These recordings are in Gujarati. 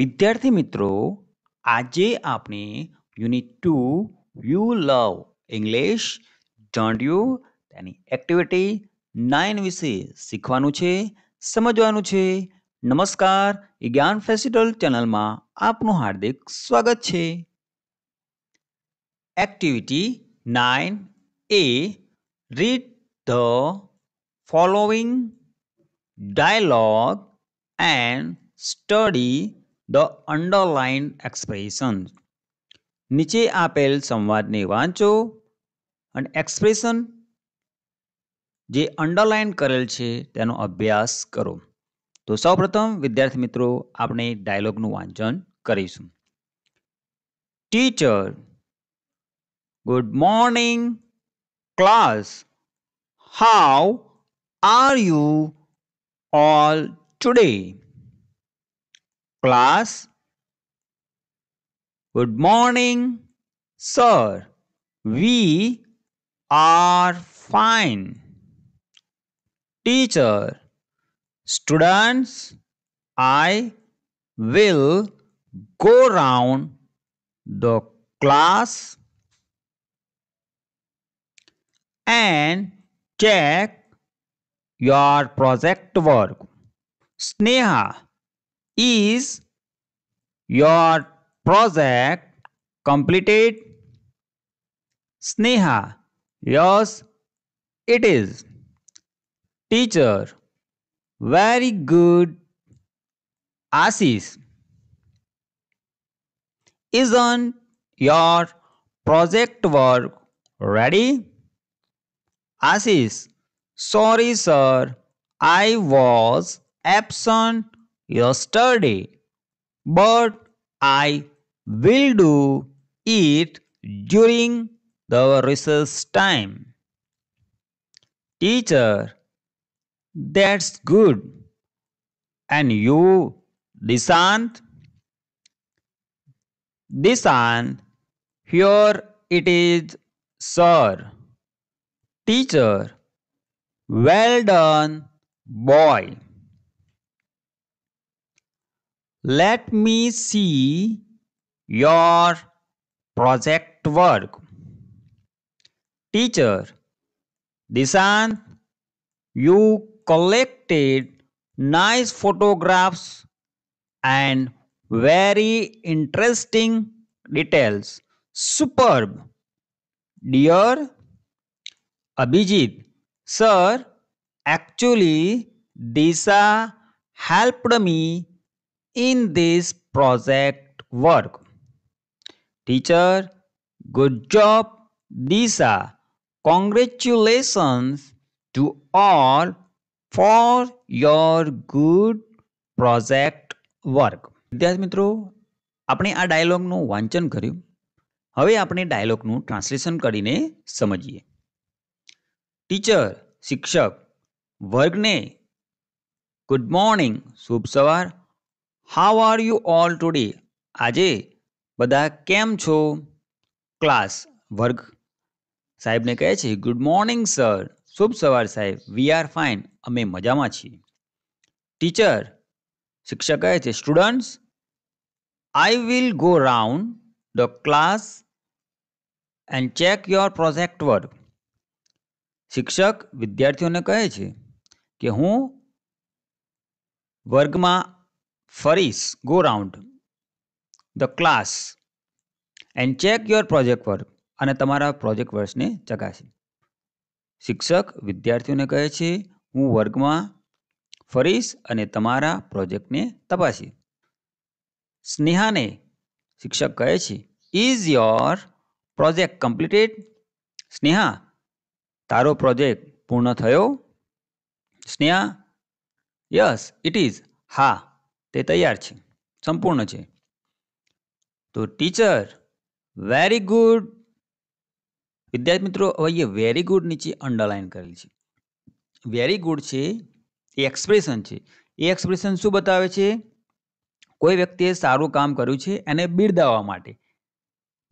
વિદ્યાર્થી મિત્રો આજે આપણે unit two you love English don't you તેની એક્ટિવિટી નાઇન વિશે શીખવાનું છે સમજવાનું છે નમસ્કાર જ્ઞાન ફેસ્ટિવલ ચેનલમાં આપનું હાર્દિક સ્વાગત છે activity nine A Read the following dialogue and study the underlined expressions. નીચે આપેલ સંવાદને વાંચો અને એક્સપ્રેશન જે અંડરલાઇન કરેલ છે તેનો અભ્યાસ કરો તો સૌપ્રથમ વિદ્યાર્થી મિત્રો આપણે ડાયલોગનું વાંચન કરીશું teacher good morning class. How are you all today? Class. Good morning, sir. We are fine. Teacher. Students, I will go round the class and check your project work. Sneha, is your project completed? Sneha, yes, it is. Teacher, very good. Ashish, isn't your project work ready? Ashish, sorry sir, I was absent yesterday, but I will do it during the recess time. Teacher, that's good. And you, Dishant? Dishant, here it is, sir. Teacher Well done, boy. Let me see your project work. Teacher Dishan, you collected nice photographs and very interesting details. Superb. Dear Abhijit, sir, actually Disa helped me in this project work. Teacher, good job Disa. Congratulations to all for your good project work. વિદ્યાર્થી મિત્રો આપણે આ ડાયલોગનું વાંચન કર્યું હવે આપણે ડાયલોગનું ટ્રાન્સલેશન કરીને સમજીએ ટીચર શિક્ષક વર્ગને ગુડ મોર્નિંગ શુભ સવાર how are you all today આજે બધા કેમ છો ક્લાસ વર્ગ સાહેબને કહે છે ગુડ મોર્નિંગ સર શુભ સવાર સાહેબ વી આર ફાઇન અમે મજામાં છીએ ટીચર શિક્ષક કહે છે students I will go round the class and check your project work શિક્ષક વિદ્યાર્થીઓને કહે છે કે હું વર્ગમાં ફરીશ go round the class and check your project work અને તમારા પ્રોજેક્ટ વર્ષને ચકાસી શિક્ષક વિદ્યાર્થીઓને કહે છે હું વર્ગમાં ફરીશ અને તમારા પ્રોજેક્ટને તપાસી સ્નેહાને શિક્ષક કહે છે is your project completed Sneha તારો પ્રોજેક્ટ પૂર્ણ થયો સ્નેહા યસ ઇટ ઇઝ હા તે તૈયાર છે સંપૂર્ણ છે તો ટીચર વેરી ગુડ વિદ્યાર્થી મિત્રો હવે વેરી ગુડ નીચે અંડરલાઇન કરેલી છે વેરી ગુડ છે એ એક્સપ્રેશન છે એ એક્સપ્રેશન શું બતાવે છે કોઈ વ્યક્તિએ સારું કામ કર્યું છે એને બિરદાવવા માટે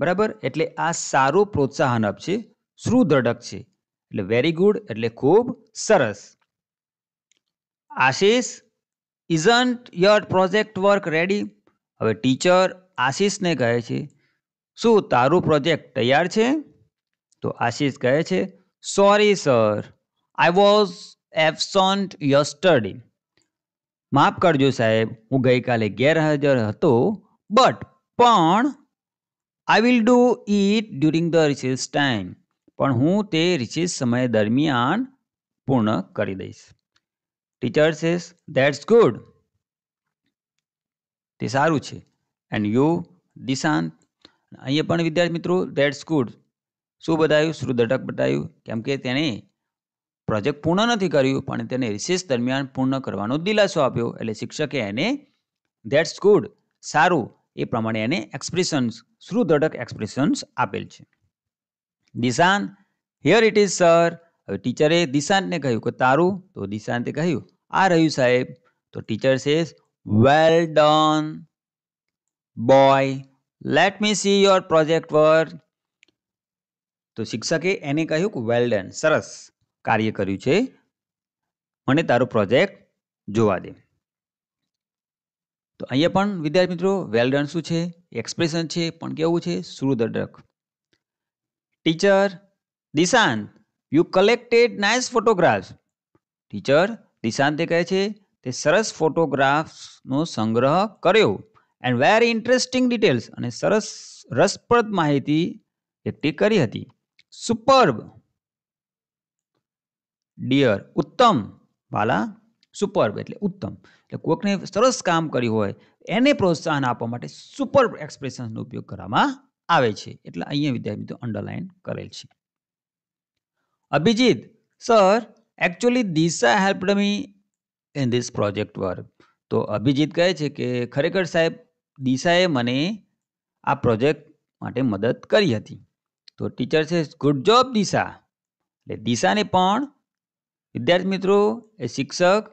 બરાબર એટલે આ સારું પ્રોત્સાહન અપ છે સુદૃઢક છે એટલે વેરી ગુડ એટલે ખૂબ સરસ Ashish isn't your project work ready હવે ટીચર આશિષને કહે છે શું તારું પ્રોજેક્ટ તૈયાર છે તો આશિષ કહે છે sorry sir I was absent yesterday માફ કરજો સાહેબ હું ગઈકાલે ગેરહાજર હતો બટ પણ I will do it during the recess time પણ હું તે રિચિસ સમય દરમિયાન પૂર્ણ કરી દઈશ ટીચર સેસ ધેટ્સ ગુડ તે સારું છે એન્ડ યુ દિશાંત અહીંયા પણ વિદ્યાર્થી મિત્રો ધેટ્સ ગુડ શું બતાવ્યું શ્રુદટક બતાવ્યું કેમ કે તેણે પ્રોજેક્ટ પૂર્ણ નથી કર્યું પણ તેને રિસેસ દરમિયાન પૂર્ણ કરવાનો દિલાસો આપ્યો એટલે શિક્ષકે એને ધેટ્સ ગુડ સારું એ પ્રમાણે એને એક્સપ્રેશન્સ શ્રુદટક એક્સપ્રેશન્સ આપેલ છે Dishant here it is sir હવે ટીચરે દિશાંતને કહ્યું કે તારું તો દિશાંતે કહ્યું આ રહ્યું સાહેબ તો teacher says well done boy let me see your project work તો શિક્ષકે એને કહ્યું કે વેલ ડન સરસ કાર્ય કર્યું છે મને તારો પ્રોજેક્ટ જોવા દે તો અહીંયા પણ વિદ્યાર્થી મિત્રો વેલ ડન શું છે એક્સપ્રેશન છે પણ કેવું છે સુદર્શક teacher Dishant you collected nice photographs teacher દિશાંતે કહે છે તે સરસ ફોટોગ્રાફ્સનો સંગ્રહ કર્યો એન્ડ વેરી ઇન્ટરેસ્ટિંગ ડિટેલ્સ અને સરસ રસપ્રદ માહિતી એકઠી કરી હતી સુપર્બ ડિયર ઉત્તમ વાલા સુપર્બ એટલે ઉત્તમ એટલે કોઈકને સરસ કામ કર્યું હોય એને પ્રોત્સાહન આપવા માટે સુપર એક્સપ્રેશન્સનો ઉપયોગ કરવામાં આવે છે એટલે અહીંયા વિદ્યાર્થી મિત્રો અંડરલાઇન કરેલ છે Abhijit sir actually Disha helped me in this project work તો અભિજીત કહે છે કે ખરેખર સાહેબ દિશાએ મને આ પ્રોજેક્ટ માટે મદદ કરી હતી તો ટીચર છે ગુડ જોબ દિશા એટલે દિશાને પણ વિદ્યાર્થી મિત્રો એ શિક્ષક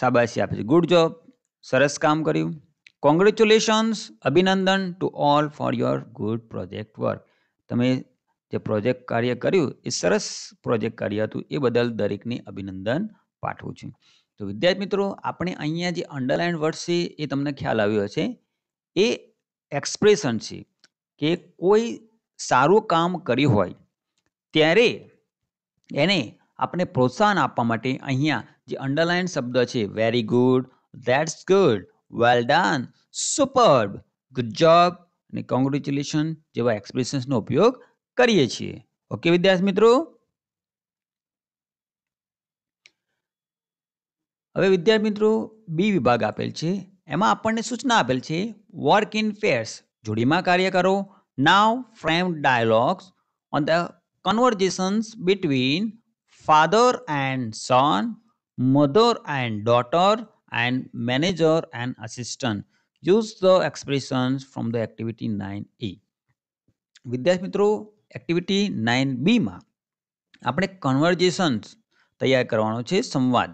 સાબાશી આપે છે ગુડ જોબ સરસ કામ કર્યું કોંગ્રેચ્યુલેશન્સ અભિનંદન to all for your good project work તમે જે પ્રોજેક્ટ કાર્ય કર્યું એ સરસ પ્રોજેક્ટ કાર્ય હતું એ બદલ દરેકને અભિનંદન પાઠવું છું તો વિદ્યાર્થી મિત્રો આપણે અહીંયા જે અંડરલાઇન વર્ડ છે એ તમને ખ્યાલ આવ્યો હશે એ એક્સપ્રેશન છે કે કોઈ સારું કામ કર્યું હોય ત્યારે એને આપણે પ્રોત્સાહન આપવા માટે અહીંયા જે અંડરલાઇન શબ્દ છે very good that's good well done superb good job અને કોંગ્રેચ્યુલેશન જેવા એક્સપ્રેશન્સનો ઉપયોગ કરીએ છીએ ઓકે વિદ્યાર્થી મિત્રો હવે વિદ્યાર્થી મિત્રો બી વિભાગ આપેલ છે એમાં આપણને સૂચના આપેલ છે વર્ક ઇન ફેર્સ જોડીમાં કાર્ય કરો now frame dialogues on the conversations between father and son mother and daughter, and manager and assistant use the expressions from the activity 9a વિદ્યાર્થી મિત્રો એક્ટિવિટી નાઇન બીમાં આપણે કન્વર્જેશન્સ તૈયાર કરવાનો છે સંવાદ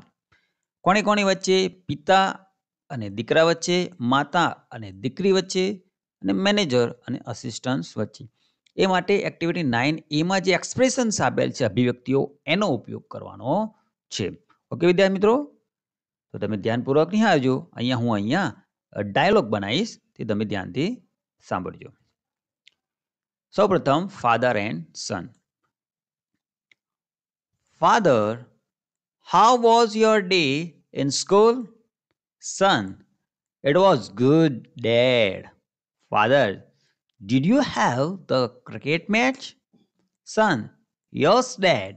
કોણે કોની વચ્ચે પિતા અને દીકરા વચ્ચે માતા અને દીકરી વચ્ચે અને મેનેજર અને અસિસ્ટન્ટ્સ વચ્ચે એ માટે એક્ટિવિટી નાઇન એમાં જે એક્સપ્રેશન્સ આપેલ છે અભિવ્યક્તિઓ એનો ઉપયોગ કરવાનો છે ઓકે વિદ્યાર્થી મિત્રો તો તમે ધ્યાનપૂર્વક નહીં આવજો અહીંયા હું અહીંયા ડાયલોગ બનાવીશ તે તમે ધ્યાનથી સાંભળજો સૌપ્રથમ father and son father how was your day in school son it was good dad father did you have the cricket match son yes dad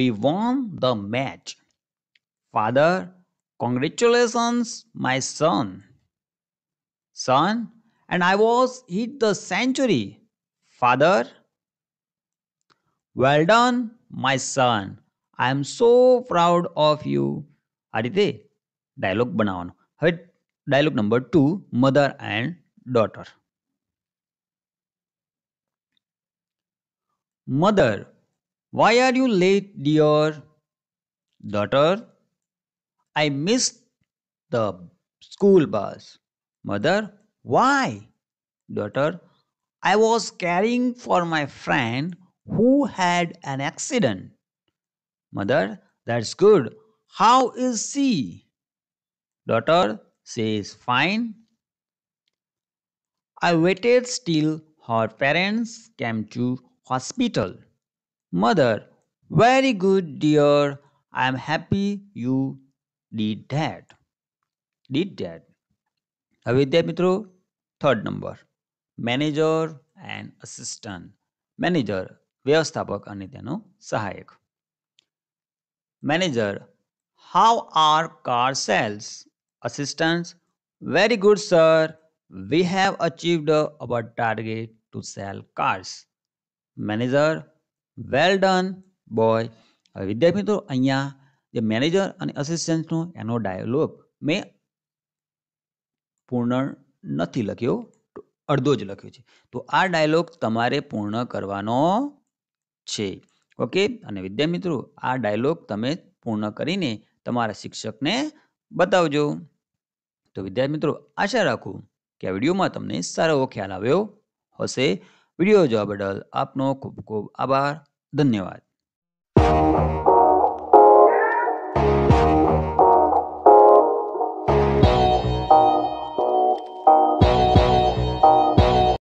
we won the match father Congratulations, my son. Son, and I was hit the century. Father, well done, my son. I am so proud of you. Arite, dialogue banavano. Hai, dialogue number two, mother and daughter. Mother, why are you late, dear? Daughter, I missed the school bus. Mother, why? Daughter, I was caring for my friend who had an accident. Mother, that's good. How is she? Daughter says, fine. I waited till her parents came to hospital. Mother, very good, dear. I am happy you did that did that avidya mitro third number manager and assistant manager vyavsthapak ani teno sahayak manager how are car sales assistants very good sir we have achieved our target to sell cars manager well done boy avidya mitro અહીંયા જે મેનેજર અને અસિસ્ટન્ટનો એનો ડાયલોગ મેં પૂર્ણ નથી લખ્યો અડધો જ લખ્યો છે તો આ ડાયલોગ તમારે પૂર્ણ કરવાનો છે ઓકે અને વિદ્યાર્થી મિત્રો આ ડાયલોગ તમે પૂર્ણ કરીને તમારા શિક્ષકને બતાવજો તો વિદ્યાર્થી મિત્રો આશા રાખું કે આ વિડીયોમાં તમને સારો ખ્યાલ આવ્યો હશે વિડીયો જોવા બદલ આપનો ખૂબ ખૂબ આભાર ધન્યવાદ